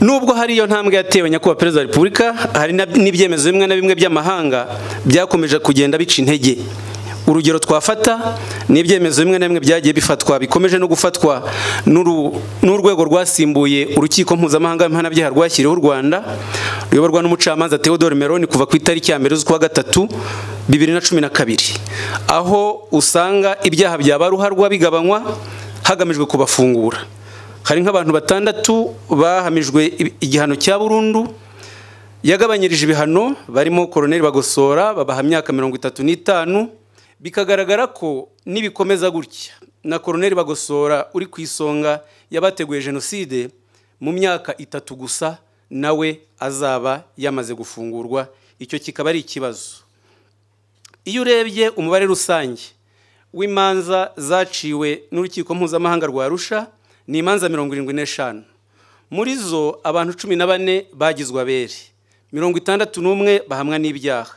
nubwo hari iyo ntambwe yatewe nyakubahwa perezida wa repubulika hari n'ibyemezo bimwe na bimwe by'amahanga byakomeje kugenda bica intege urugero twafata ni ibyemezo bimwe na bimwe byagiye bifatwa bikomeje no gufatwa n'urwego rwasimbuye urukiko mpuzamahanga mpanabyaha rwashyiriweho u rwanda ruyoborwa n'umucamanza theodore Meloni kuva ku itariki ya mbere z'ukwa gatatu bibiri na cumi na kabiri aho usanga ibyaha bya baruharwa bigabanywa hagamijwe kubafungura hari nk'abantu batandatu bahamijwe igihano cya burundu yagabanyirije ibihano barimo koroneri bagosora babaha imyaka mirongo itatu n'itanu bikagaragara ko nibikomeza gutya na koroneri bagosora uri ku isonga y'abateguye jenoside mu myaka itatu gusa nawe azaba yamaze gufungurwa icyo kikaba ari ikibazo iyo urebye umubare rusange w'imanza zaciwe n'urukiko mpuzamahanga rwa rusha ni imanza mirongo irindwi n'eshanu muri zo abantu cumi na bane bagizwe abere mirongo itandatu n'umwe bahamwa n'ibyaha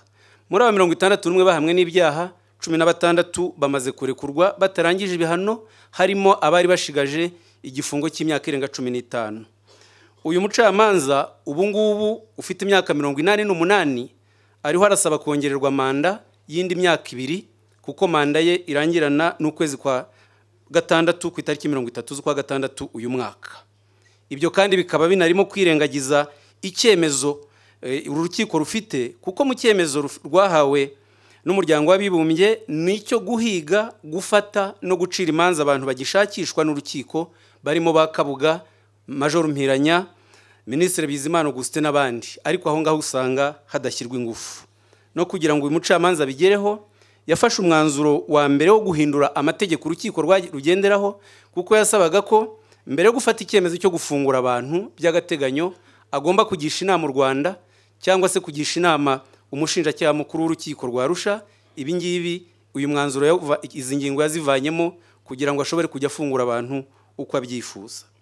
muri aba mirongo itandatu n'umwe bahamwe n'ibyaha cumi na batandatu bamaze kurekurwa batarangije ibihano harimo abari bashigaje igifungo cy'imyaka irenga cumi n'itanu uyu mucamanza ubu ngubu ufite imyaka mirongo inani n'umunani ariho arasaba kongererwa manda y'indi myaka ibiri kuko manda ye irangirana n'ukwezi kwa gatandatu ku itariki mirongo itatu z'ukwa gatandatu uyu mwaka ibyo kandi bikaba binarimo kwirengagiza icyemezo eh, uru rukiko rufite kuko mu cyemezo rwahawe n'umuryango w'abibumbye nicyo guhiga gufata no gucira imanza abantu bagishakishwa n'urukiko barimo ba kabuga majoro mpiranya minisitiri bizimana Auguste n'abandi ariko aho ngaho usanga hadashyirwa ingufu no kugira ngo uyu mucamanza bigereho yafashe umwanzuro wa mbere wo guhindura amategeko urukiko rugenderaho kuko yasabaga ko mbere yo gufata icyemezo cyo gufungura abantu by'agateganyo agomba kugisha inama u rwanda cyangwa se kugisha inama umushinjacyaha mukuru w'urukiko rwa rusha ibingibi uyu mwanzuro izi ngingo yazivanyemo kugira ngo ashobore kujya afungura abantu uko abyifuza